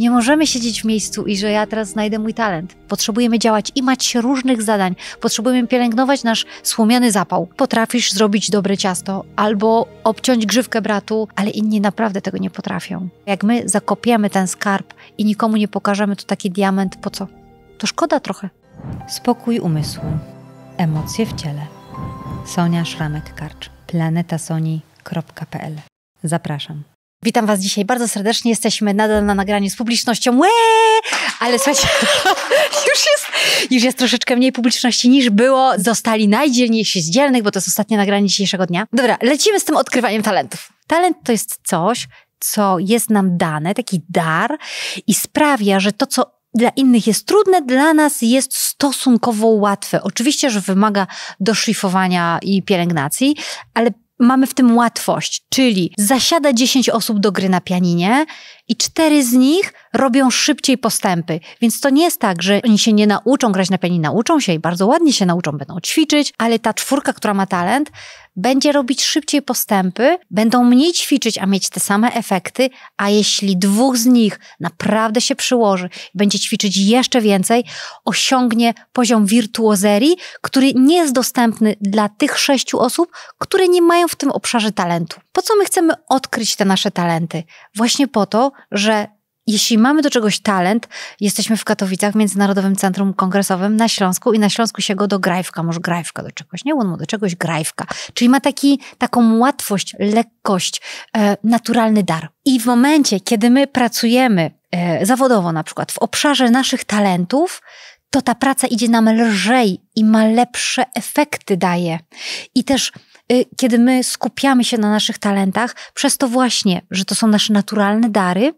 Nie możemy siedzieć w miejscu i że ja teraz znajdę mój talent. Potrzebujemy działać i mać różnych zadań. Potrzebujemy pielęgnować nasz słomiany zapał. Potrafisz zrobić dobre ciasto albo obciąć grzywkę bratu, ale inni naprawdę tego nie potrafią. Jak my zakopiemy ten skarb i nikomu nie pokażemy, to taki diament po co? To szkoda trochę. Spokój umysłu. Emocje w ciele. Sonia Szramek-Karcz. Planetasoni.pl. Zapraszam. Witam Was dzisiaj bardzo serdecznie. Jesteśmy nadal na nagraniu z publicznością. Łee! Ale słuchajcie, już jest, już jest troszeczkę mniej publiczności niż było. Zostali najdzielniejsi z dzielnych, bo to jest ostatnie nagranie dzisiejszego dnia. Dobra, lecimy z tym odkrywaniem talentów. Talent to jest coś, co jest nam dane, taki dar i sprawia, że to, co dla innych jest trudne, dla nas jest stosunkowo łatwe. Oczywiście, że wymaga doszlifowania i pielęgnacji, ale mamy w tym łatwość, czyli zasiada 10 osób do gry na pianinie i 4 z nich robią szybciej postępy. Więc to nie jest tak, że oni się nie nauczą grać na pianinie, nauczą się i bardzo ładnie się nauczą, będą ćwiczyć, ale ta czwórka, która ma talent, będzie robić szybciej postępy, będą mniej ćwiczyć, a mieć te same efekty, a jeśli dwóch z nich naprawdę się przyłoży, będzie ćwiczyć jeszcze więcej, osiągnie poziom wirtuozerii, który nie jest dostępny dla tych sześciu osób, które nie mają w tym obszarze talentu. Po co my chcemy odkryć te nasze talenty? Właśnie po to, że jeśli mamy do czegoś talent, jesteśmy w Katowicach, w Międzynarodowym Centrum Kongresowym na Śląsku i na Śląsku się go do grajwka, może grajwka do czegoś, nie? On mu do czegoś grajwka. Czyli ma taki, taką łatwość, lekkość, e, naturalny dar. I w momencie, kiedy my pracujemy e, zawodowo na przykład w obszarze naszych talentów, to ta praca idzie nam lżej i ma lepsze efekty daje. I też Y, kiedy my skupiamy się na naszych talentach, przez to właśnie, że to są nasze naturalne dary,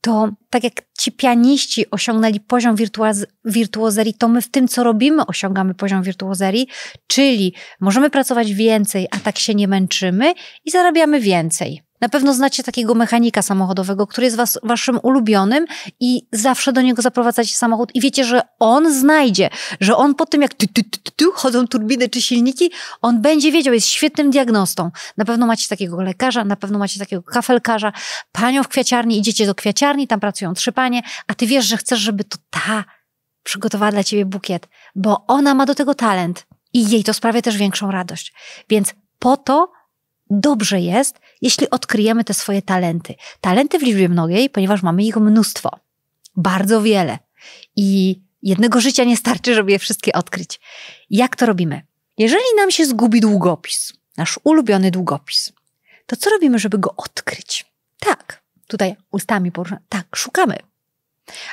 to tak jak ci pianiści osiągnęli poziom wirtuaz- wirtuozerii, to my w tym, co robimy, osiągamy poziom wirtuozerii, czyli możemy pracować więcej, a tak się nie męczymy i zarabiamy więcej. Na pewno znacie takiego mechanika samochodowego, który jest was, waszym ulubionym i zawsze do niego zaprowadzacie samochód i wiecie, że on znajdzie, że on po tym jak tu, tu, tu, ty, chodzą turbiny czy silniki, on będzie wiedział, jest świetnym diagnostą. Na pewno macie takiego lekarza, na pewno macie takiego kafelkarza, panią w kwiaciarni, idziecie do kwiaciarni, tam pracują trzy panie, a ty wiesz, że chcesz, żeby to ta przygotowała dla ciebie bukiet, bo ona ma do tego talent i jej to sprawia też większą radość. Więc po to dobrze jest, jeśli odkryjemy te swoje talenty. Talenty w liczbie mnogiej, ponieważ mamy ich mnóstwo, bardzo wiele. I jednego życia nie starczy, żeby je wszystkie odkryć. Jak to robimy? Jeżeli nam się zgubi długopis, nasz ulubiony długopis, to co robimy, żeby go odkryć? Tak, tutaj ustami poruszamy. Tak, szukamy.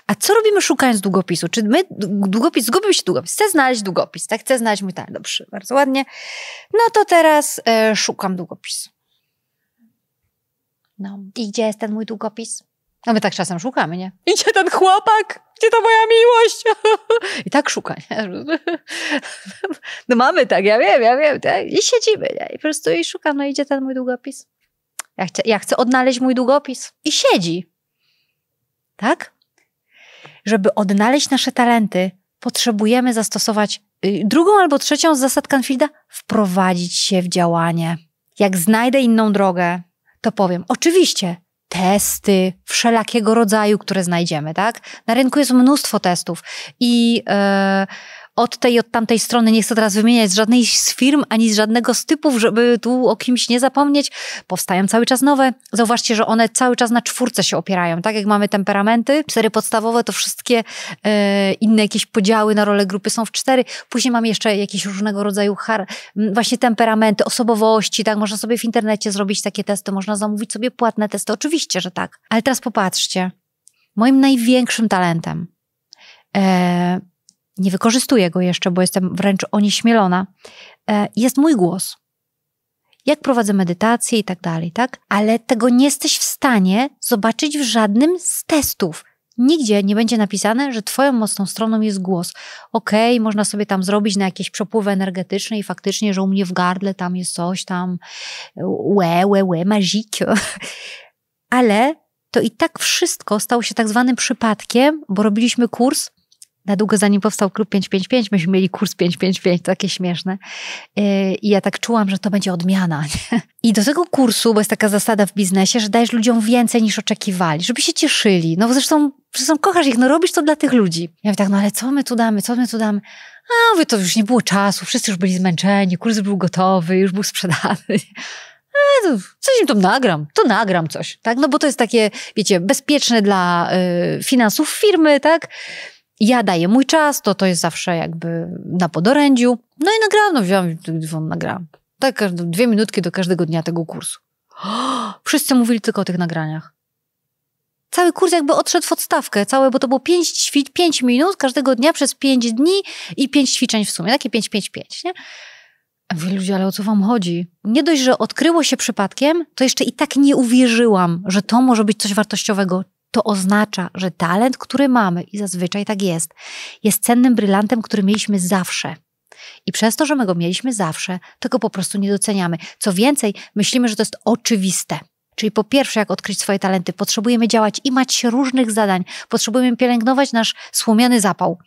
A co robimy szukając długopisu? Czy my, długopis, zgubił się długopis, chcę znaleźć długopis, tak? Chcę znaleźć mój talent, dobrze, bardzo ładnie. No to teraz e, szukam długopisu. No i gdzie jest ten mój długopis? No my tak czasem szukamy, nie? Idzie ten chłopak, gdzie ta moja miłość? I tak szuka, nie? No mamy tak, ja wiem, ja wiem, tak? I siedzimy, nie? I po prostu i szukam, no idzie ten mój długopis. Ja chcę, ja chcę odnaleźć mój długopis. I siedzi. Tak? żeby odnaleźć nasze talenty, potrzebujemy zastosować y, drugą albo trzecią z zasad Canfielda wprowadzić się w działanie. Jak znajdę inną drogę, to powiem, oczywiście, testy wszelakiego rodzaju, które znajdziemy, tak? Na rynku jest mnóstwo testów i. Yy, od tej, od tamtej strony. Nie chcę teraz wymieniać z żadnej z firm, ani z żadnego z typów, żeby tu o kimś nie zapomnieć. Powstają cały czas nowe. Zauważcie, że one cały czas na czwórce się opierają. Tak jak mamy temperamenty, cztery podstawowe, to wszystkie e, inne jakieś podziały na role grupy są w cztery. Później mam jeszcze jakieś różnego rodzaju char, właśnie temperamenty, osobowości, tak? Można sobie w internecie zrobić takie testy, można zamówić sobie płatne testy. Oczywiście, że tak. Ale teraz popatrzcie. Moim największym talentem, e, nie wykorzystuję go jeszcze, bo jestem wręcz onieśmielona, e, jest mój głos. Jak prowadzę medytację i tak dalej, tak? Ale tego nie jesteś w stanie zobaczyć w żadnym z testów. Nigdzie nie będzie napisane, że Twoją mocną stroną jest głos. Okej, okay, można sobie tam zrobić na jakieś przepływy energetyczne i faktycznie, że u mnie w gardle tam jest coś tam, łe, łe, łe, magikio. Ale to i tak wszystko stało się tak zwanym przypadkiem, bo robiliśmy kurs na długo zanim powstał klub 555, myśmy mieli kurs 555, takie śmieszne. E, I ja tak czułam, że to będzie odmiana. I do tego kursu, bo jest taka zasada w biznesie, że dajesz ludziom więcej niż oczekiwali, żeby się cieszyli. No zresztą, zresztą kochasz ich, no robisz to dla tych ludzi. Ja mówię tak, no ale co my tu damy, co my tu damy? A, mówię, to już nie było czasu, wszyscy już byli zmęczeni, kurs był gotowy, już był sprzedany. A, e, coś im tam nagram, to nagram coś, tak? No bo to jest takie, wiecie, bezpieczne dla y, finansów firmy, tak? ja daję mój czas, to to jest zawsze jakby na podorędziu. No i nagrałam, no wziąłam, nagrałam. Tak, dwie minutki do każdego dnia tego kursu. wszyscy mówili tylko o tych nagraniach. Cały kurs jakby odszedł w odstawkę, całe, bo to było 5, pięć minut każdego dnia przez pięć dni i pięć ćwiczeń w sumie, takie pięć, pięć, pięć. nie? mówię, ludzie, ale o co wam chodzi? Nie dość, że odkryło się przypadkiem, to jeszcze i tak nie uwierzyłam, że to może być coś wartościowego to oznacza, że talent, który mamy, i zazwyczaj tak jest, jest cennym brylantem, który mieliśmy zawsze. I przez to, że my go mieliśmy zawsze, tego po prostu nie doceniamy. Co więcej, myślimy, że to jest oczywiste. Czyli po pierwsze, jak odkryć swoje talenty, potrzebujemy działać i mać różnych zadań, potrzebujemy pielęgnować nasz słomiany zapał,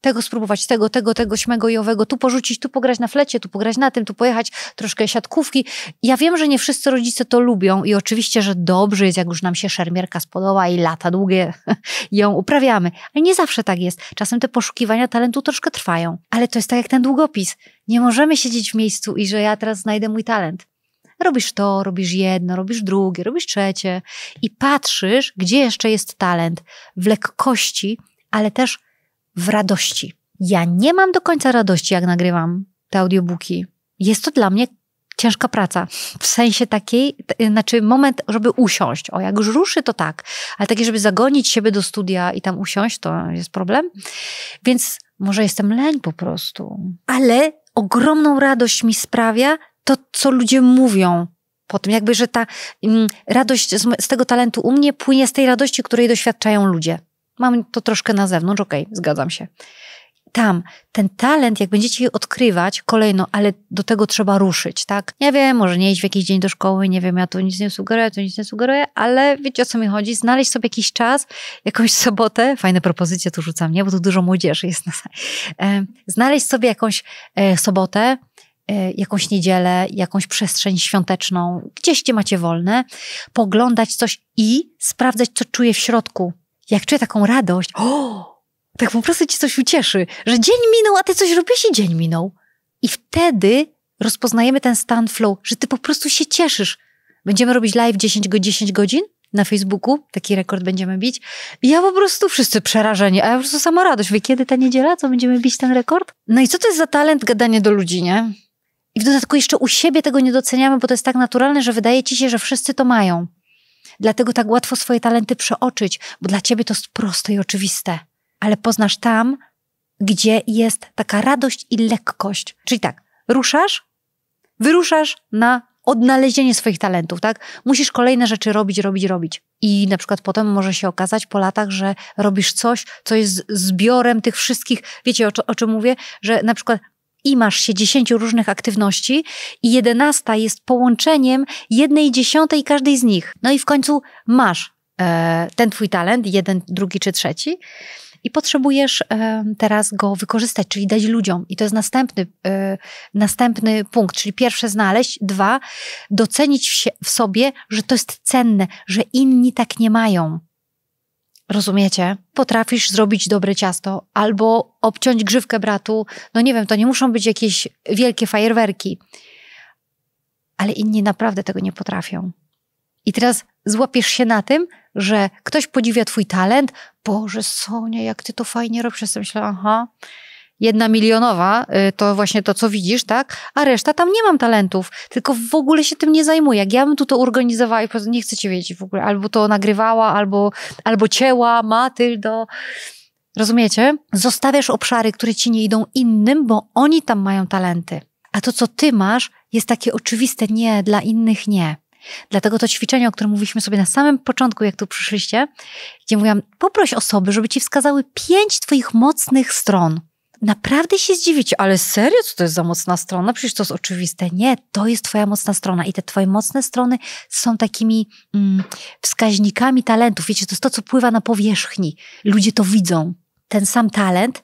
tego spróbować, tego, tego, tego, śmego i owego, tu porzucić, tu pograć na flecie, tu pograć na tym, tu pojechać troszkę siatkówki. Ja wiem, że nie wszyscy rodzice to lubią i oczywiście, że dobrze jest, jak już nam się szermierka spodoba i lata długie ją uprawiamy, ale nie zawsze tak jest. Czasem te poszukiwania talentu troszkę trwają, ale to jest tak jak ten długopis. Nie możemy siedzieć w miejscu i że ja teraz znajdę mój talent. Robisz to, robisz jedno, robisz drugie, robisz trzecie i patrzysz, gdzie jeszcze jest talent w lekkości, ale też w radości. Ja nie mam do końca radości, jak nagrywam te audiobooki. Jest to dla mnie ciężka praca. W sensie takiej, y, znaczy moment, żeby usiąść. O, jak już ruszy, to tak. Ale takie, żeby zagonić siebie do studia i tam usiąść, to jest problem. Więc może jestem leń po prostu. Ale ogromną radość mi sprawia to, co ludzie mówią. Po tym, jakby, że ta mm, radość z, z tego talentu u mnie płynie z tej radości, której doświadczają ludzie. Mam to troszkę na zewnątrz, okej, okay, zgadzam się. Tam ten talent, jak będziecie odkrywać, kolejno, ale do tego trzeba ruszyć, tak? Nie wiem, może nie iść w jakiś dzień do szkoły, nie wiem, ja tu nic nie sugeruję, tu nic nie sugeruję, ale wiecie o co mi chodzi? Znaleźć sobie jakiś czas, jakąś sobotę, fajne propozycje tu rzucam, nie? Bo tu dużo młodzieży jest na sali. Znaleźć sobie jakąś e, sobotę, e, jakąś niedzielę, jakąś przestrzeń świąteczną, gdzieś gdzie macie wolne, poglądać coś i sprawdzać, co czuję w środku, jak czuję taką radość, o, tak po prostu ci coś ucieszy, że dzień minął, a ty coś robisz i dzień minął. I wtedy rozpoznajemy ten stan flow, że ty po prostu się cieszysz. Będziemy robić live 10, 10 godzin na Facebooku, taki rekord będziemy bić. I ja po prostu wszyscy przerażeni, a ja po prostu sama radość. Wie, kiedy ta niedziela, co będziemy bić ten rekord? No i co to jest za talent gadanie do ludzi, nie? I w dodatku jeszcze u siebie tego nie doceniamy, bo to jest tak naturalne, że wydaje ci się, że wszyscy to mają. Dlatego tak łatwo swoje talenty przeoczyć, bo dla ciebie to jest proste i oczywiste. Ale poznasz tam, gdzie jest taka radość i lekkość. Czyli tak, ruszasz, wyruszasz na odnalezienie swoich talentów, tak? Musisz kolejne rzeczy robić, robić, robić. I na przykład potem może się okazać po latach, że robisz coś, co jest zbiorem tych wszystkich, wiecie o, o czym mówię, że na przykład i masz się dziesięciu różnych aktywności i jedenasta jest połączeniem jednej dziesiątej każdej z nich. No i w końcu masz e, ten twój talent, jeden, drugi czy trzeci i potrzebujesz e, teraz go wykorzystać, czyli dać ludziom. I to jest następny, e, następny punkt, czyli pierwsze znaleźć, dwa, docenić w, sobie, że to jest cenne, że inni tak nie mają. Rozumiecie? Potrafisz zrobić dobre ciasto albo obciąć grzywkę bratu. No nie wiem, to nie muszą być jakieś wielkie fajerwerki. Ale inni naprawdę tego nie potrafią. I teraz złapiesz się na tym, że ktoś podziwia twój talent. Boże, Sonia, jak ty to fajnie robisz. Ja sobie myślę, aha jedna milionowa y, to właśnie to, co widzisz, tak? A reszta tam nie mam talentów, tylko w ogóle się tym nie zajmuję. Jak ja bym tu to organizowała i nie chcę cię wiedzieć w ogóle, albo to nagrywała, albo, albo cięła, Matyldo. Rozumiecie? Zostawiasz obszary, które ci nie idą innym, bo oni tam mają talenty. A to, co ty masz, jest takie oczywiste nie, dla innych nie. Dlatego to ćwiczenie, o którym mówiliśmy sobie na samym początku, jak tu przyszliście, gdzie mówiłam, poproś osoby, żeby ci wskazały pięć twoich mocnych stron. Naprawdę się zdziwić, ale serio, co to jest za mocna strona? Przecież to jest oczywiste. Nie, to jest twoja mocna strona i te twoje mocne strony są takimi mm, wskaźnikami talentów. Wiecie, to jest to, co pływa na powierzchni. Ludzie to widzą. Ten sam talent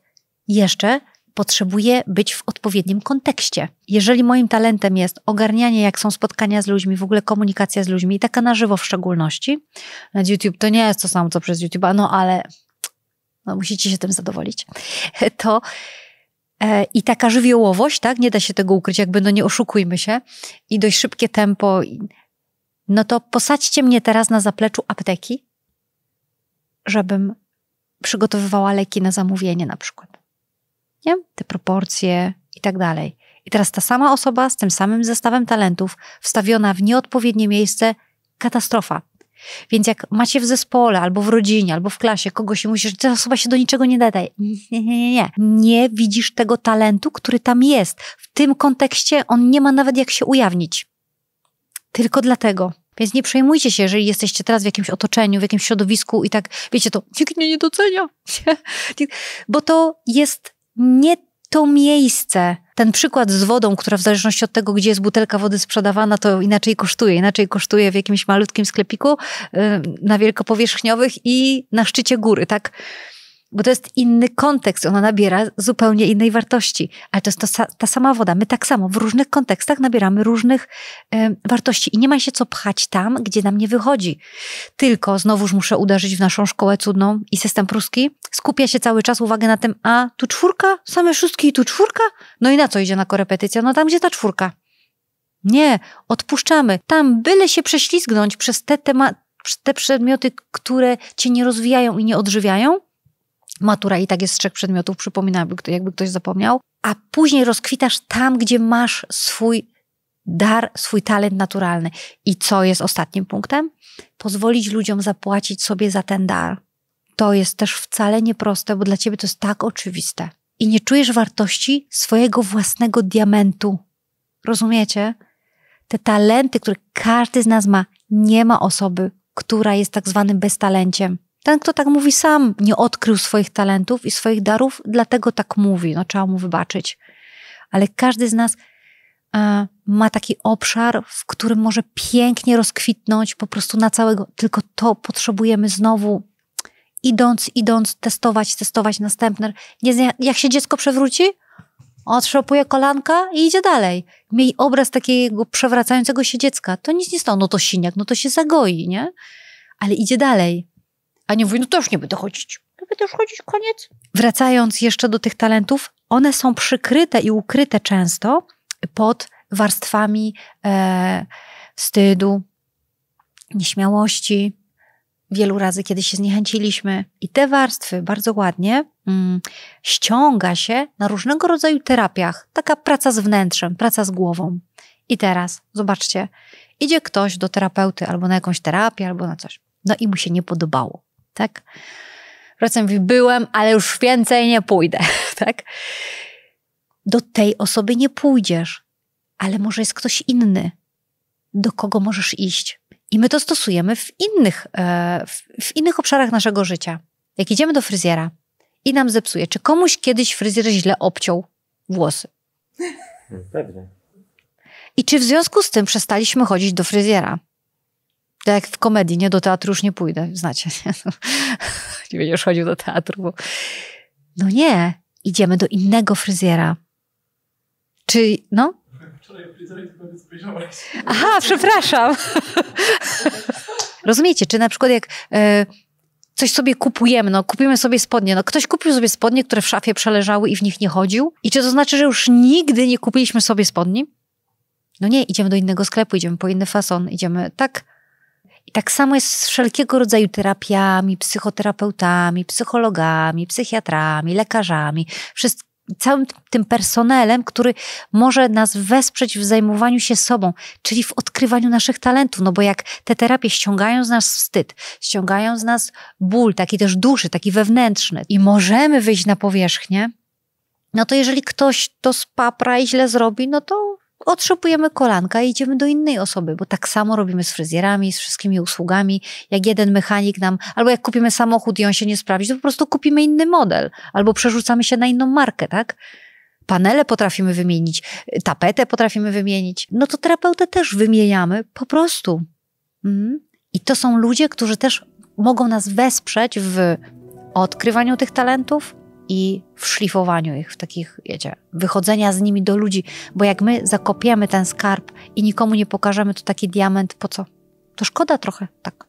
jeszcze potrzebuje być w odpowiednim kontekście. Jeżeli moim talentem jest ogarnianie, jak są spotkania z ludźmi, w ogóle komunikacja z ludźmi, i taka na żywo w szczególności, na YouTube to nie jest to samo, co przez YouTube, no ale no musicie się tym zadowolić, to e, i taka żywiołowość, tak, nie da się tego ukryć, jakby no nie oszukujmy się, i dość szybkie tempo, no to posadźcie mnie teraz na zapleczu apteki, żebym przygotowywała leki na zamówienie na przykład. Nie? Te proporcje i tak dalej. I teraz ta sama osoba z tym samym zestawem talentów wstawiona w nieodpowiednie miejsce, katastrofa. Więc jak macie w zespole, albo w rodzinie, albo w klasie kogoś i musisz, ta osoba się do niczego nie nadaje. Nie, nie, nie. Nie widzisz tego talentu, który tam jest. W tym kontekście on nie ma nawet jak się ujawnić. Tylko dlatego. Więc nie przejmujcie się, jeżeli jesteście teraz w jakimś otoczeniu, w jakimś środowisku i tak, wiecie, to nikt mnie nie docenia. Bo to jest nie to miejsce, ten przykład z wodą, która w zależności od tego, gdzie jest butelka wody sprzedawana, to inaczej kosztuje. Inaczej kosztuje w jakimś malutkim sklepiku y, na wielkopowierzchniowych i na szczycie góry, tak? bo to jest inny kontekst, ona nabiera zupełnie innej wartości. Ale to jest to, ta sama woda. My tak samo w różnych kontekstach nabieramy różnych y, wartości i nie ma się co pchać tam, gdzie nam nie wychodzi. Tylko znowuż muszę uderzyć w naszą szkołę cudną i system pruski. Skupia się cały czas uwagę na tym, a tu czwórka, same szóstki i tu czwórka? No i na co idzie na korepetycja? No tam, gdzie ta czwórka. Nie, odpuszczamy. Tam byle się prześlizgnąć przez te tematy, te przedmioty, które cię nie rozwijają i nie odżywiają, Matura i tak jest z trzech przedmiotów, przypominam, jakby ktoś zapomniał. A później rozkwitasz tam, gdzie masz swój dar, swój talent naturalny. I co jest ostatnim punktem? Pozwolić ludziom zapłacić sobie za ten dar. To jest też wcale nieproste, bo dla ciebie to jest tak oczywiste. I nie czujesz wartości swojego własnego diamentu. Rozumiecie? Te talenty, które każdy z nas ma, nie ma osoby, która jest tak zwanym beztalenciem. Ten, kto tak mówi, sam nie odkrył swoich talentów i swoich darów, dlatego tak mówi. No, trzeba mu wybaczyć. Ale każdy z nas e, ma taki obszar, w którym może pięknie rozkwitnąć po prostu na całego. Tylko to potrzebujemy znowu idąc, idąc, testować, testować następne. Nie, jak się dziecko przewróci, otrzepuje kolanka i idzie dalej. Miej obraz takiego przewracającego się dziecka. To nic nie stało. No to siniak, no to się zagoi, nie? Ale idzie dalej. Ania mówi, no to już nie będę chodzić. To będę już chodzić, koniec. Wracając jeszcze do tych talentów, one są przykryte i ukryte często pod warstwami e, wstydu, nieśmiałości. Wielu razy, kiedy się zniechęciliśmy, i te warstwy bardzo ładnie mm, ściąga się na różnego rodzaju terapiach. Taka praca z wnętrzem, praca z głową. I teraz, zobaczcie, idzie ktoś do terapeuty albo na jakąś terapię, albo na coś. No i mu się nie podobało tak? Wracam i byłem, ale już więcej nie pójdę, tak? Do tej osoby nie pójdziesz, ale może jest ktoś inny, do kogo możesz iść. I my to stosujemy w innych, e, w innych obszarach naszego życia. Jak idziemy do fryzjera i nam zepsuje, czy komuś kiedyś fryzjer źle obciął włosy? Pewnie. I czy w związku z tym przestaliśmy chodzić do fryzjera? tak jak w komedii, nie do teatru już nie pójdę, znacie, nie, no. nie będziesz chodził do teatru, bo... no nie, idziemy do innego fryzjera. Czy, no? Wczoraj Aha, przepraszam. Rozumiecie, czy na przykład jak y, coś sobie kupujemy, no kupimy sobie spodnie, no ktoś kupił sobie spodnie, które w szafie przeleżały i w nich nie chodził i czy to znaczy, że już nigdy nie kupiliśmy sobie spodni? No nie, idziemy do innego sklepu, idziemy po inny fason, idziemy tak i tak samo jest z wszelkiego rodzaju terapiami, psychoterapeutami, psychologami, psychiatrami, lekarzami, wszystkim całym tym personelem, który może nas wesprzeć w zajmowaniu się sobą, czyli w odkrywaniu naszych talentów. No bo jak te terapie ściągają z nas wstyd, ściągają z nas ból, taki też duszy, taki wewnętrzny, i możemy wyjść na powierzchnię, no to jeżeli ktoś to spapra i źle zrobi, no to Otrzepujemy kolanka i idziemy do innej osoby, bo tak samo robimy z fryzjerami, z wszystkimi usługami. Jak jeden mechanik nam, albo jak kupimy samochód i on się nie sprawdzi, to po prostu kupimy inny model, albo przerzucamy się na inną markę, tak? panele potrafimy wymienić, tapetę potrafimy wymienić, no to terapeutę też wymieniamy po prostu. Mhm. I to są ludzie, którzy też mogą nas wesprzeć w odkrywaniu tych talentów, i w szlifowaniu ich, w takich, wiecie, wychodzenia z nimi do ludzi, bo jak my zakopiemy ten skarb i nikomu nie pokażemy, to taki diament, po co? To szkoda trochę, tak.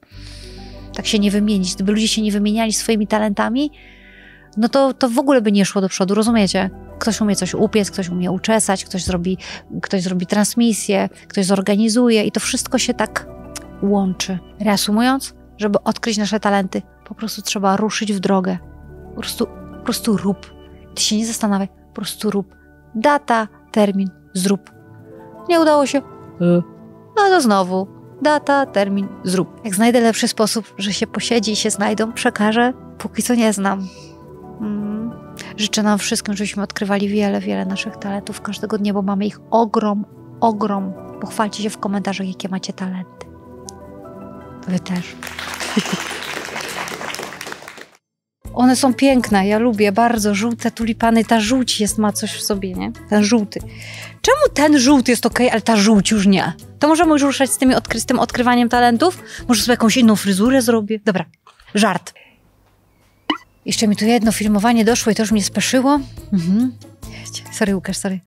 Tak się nie wymienić. Gdyby ludzie się nie wymieniali swoimi talentami, no to, to w ogóle by nie szło do przodu, rozumiecie? Ktoś umie coś upiec, ktoś umie uczesać, ktoś zrobi, ktoś zrobi transmisję, ktoś zorganizuje i to wszystko się tak łączy. Reasumując, żeby odkryć nasze talenty, po prostu trzeba ruszyć w drogę. Po prostu po prostu rób. Ty się nie zastanawiaj, po prostu rób. Data, termin, zrób. Nie udało się? Y. No to znowu. Data, termin, zrób. Jak znajdę lepszy sposób, że się posiedzi i się znajdą, przekażę. Póki co nie znam. Mm. Życzę nam wszystkim, żebyśmy odkrywali wiele, wiele naszych talentów każdego dnia, bo mamy ich ogrom, ogrom. Pochwalcie się w komentarzach, jakie macie talenty. Wy też. One są piękne, ja lubię bardzo żółte tulipany. Ta żółć jest, ma coś w sobie, nie? Ten żółty. Czemu ten żółty jest ok, ale ta żółć już nie? To możemy już ruszać z, tymi odkry z tym odkrywaniem talentów? Może sobie jakąś inną fryzurę zrobię? Dobra, żart. Jeszcze mi tu jedno filmowanie doszło i to już mnie speszyło. Mhm. Sorry, Łukasz, sorry.